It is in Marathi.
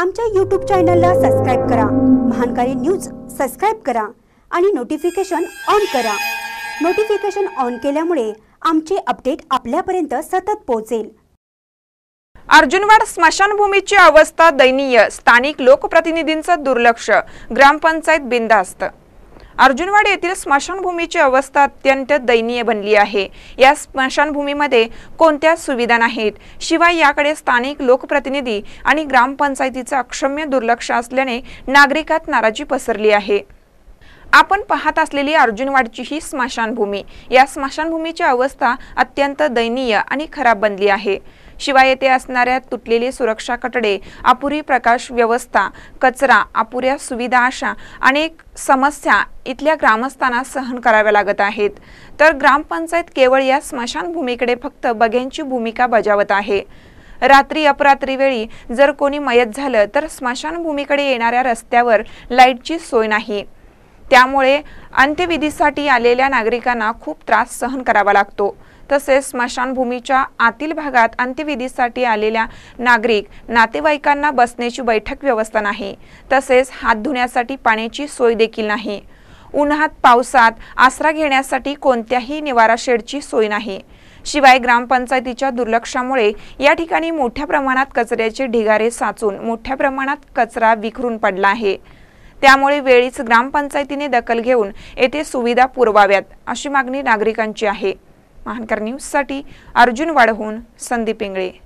आमच्या यूट्यूब चॅनलला सबस्क्राईब करा महानकारी न्यूज सबस्क्राईब करा आणि नोटिफिकेशन ऑन करा नोटिफिकेशन ऑन केल्यामुळे आमचे अपडेट आपल्यापर्यंत सतत पोहोचेल अर्जुनवाड स्मशानभूमीची अवस्था दयनीय स्थानिक लोकप्रतिनिधींचं दुर्लक्ष ग्रामपंचायत बिंदास्त अर्जुनवाडी येथील स्मशानभूमीची अवस्था अत्यंत दयनीय बनली आहे या स्मशानभूमीमध्ये कोणत्या सुविधा नाहीत शिवाय याकडे स्थानिक लोकप्रतिनिधी आणि ग्रामपंचायतीचं अक्षम्य दुर्लक्ष असल्याने नागरिकात नाराजी पसरली आहे आपण पाहत असलेली अर्जुनवाडची ही स्मशानभूमी या स्मशानभूमीची अवस्था अत्यंत दयनीय आणि खराब बनली आहे शिवाय येथे असणाऱ्या तुटलेली सुरक्षा कटडे अपुरी प्रकाश व्यवस्था कचरा अपुऱ्या सुविधा अशा अनेक समस्या इथल्या ग्रामस्थांना सहन कराव्या लागत आहेत तर ग्रामपंचायत केवळ या स्मशानभूमीकडे फक्त बघ्यांची भूमिका बजावत आहे रात्री अपरात्री वेळी जर कोणी मयत झालं तर भूमीकडे येणाऱ्या रस्त्यावर लाईटची सोय नाही त्यामुळे अंत्यविधीसाठी आलेल्या नागरिकांना खूप त्रास सहन करावा लागतो तसेच स्मशानभूमीच्या आतील भागात अंत्यविधीसाठी आलेल्या नागरिक नातेवाईकांना बसण्याची बैठक व्यवस्था नाही तसेच हात धुण्यासाठी पाण्याची सोय देखील नाही उन्हात पावसात आसरा घेण्यासाठी कोणत्याही निवारा शेडची सोय नाही शिवाय ग्रामपंचायतीच्या दुर्लक्षामुळे या ठिकाणी मोठ्या प्रमाणात कचऱ्याचे ढिगारे साचून मोठ्या प्रमाणात कचरा विखरून पडला आहे त्यामुळे वेळीच ग्रामपंचायतीने दखल घेऊन येथे सुविधा पुरवाव्यात अशी मागणी नागरिकांची आहे महानकर साठी अर्जुन वाढहून संदीप इंगळे